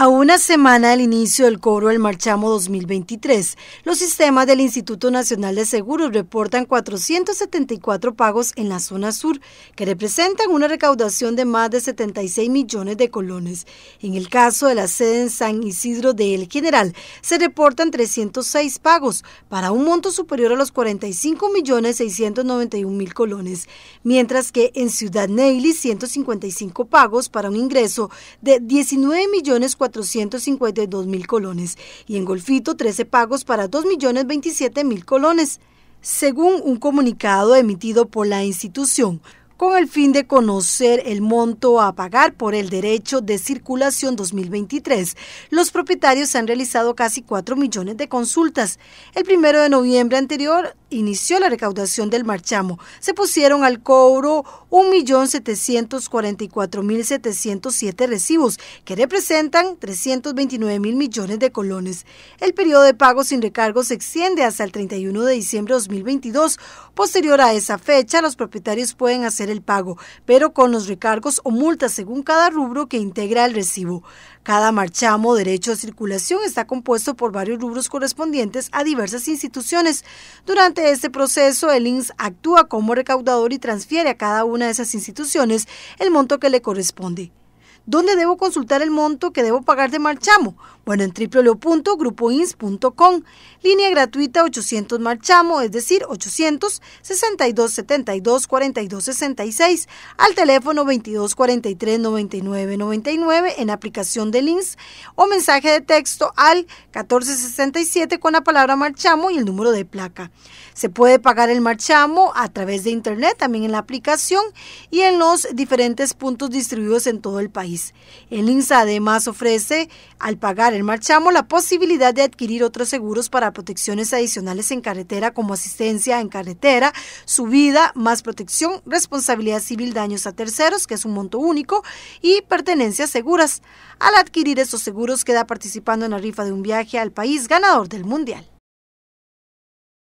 A una semana del inicio del cobro del Marchamo 2023, los sistemas del Instituto Nacional de Seguros reportan 474 pagos en la zona sur, que representan una recaudación de más de 76 millones de colones. En el caso de la sede en San Isidro de El General, se reportan 306 pagos, para un monto superior a los 45 millones 691 mil colones, mientras que en Ciudad Neily 155 pagos para un ingreso de 19 millones mil colones y en Golfito 13 pagos para 2.027.000 colones, según un comunicado emitido por la institución con el fin de conocer el monto a pagar por el derecho de circulación 2023. Los propietarios han realizado casi 4 millones de consultas. El primero de noviembre anterior inició la recaudación del marchamo. Se pusieron al cobro 1.744.707 recibos, que representan 329.000 millones de colones. El periodo de pago sin recargo se extiende hasta el 31 de diciembre de 2022. Posterior a esa fecha, los propietarios pueden hacer el pago, pero con los recargos o multas según cada rubro que integra el recibo. Cada marchamo derecho de circulación está compuesto por varios rubros correspondientes a diversas instituciones. Durante este proceso, el INS actúa como recaudador y transfiere a cada una de esas instituciones el monto que le corresponde. ¿Dónde debo consultar el monto que debo pagar de marchamo? Bueno, en www.grupoins.com, línea gratuita 800 marchamo, es decir, 800 72 42 66, al teléfono 22 43 99 99 en aplicación de links o mensaje de texto al 1467 con la palabra marchamo y el número de placa. Se puede pagar el marchamo a través de internet, también en la aplicación y en los diferentes puntos distribuidos en todo el país. El INSA además ofrece, al pagar el marchamo, la posibilidad de adquirir otros seguros para protecciones adicionales en carretera como asistencia en carretera, subida, más protección, responsabilidad civil, daños a terceros, que es un monto único, y pertenencias seguras. Al adquirir estos seguros queda participando en la rifa de un viaje al país ganador del Mundial.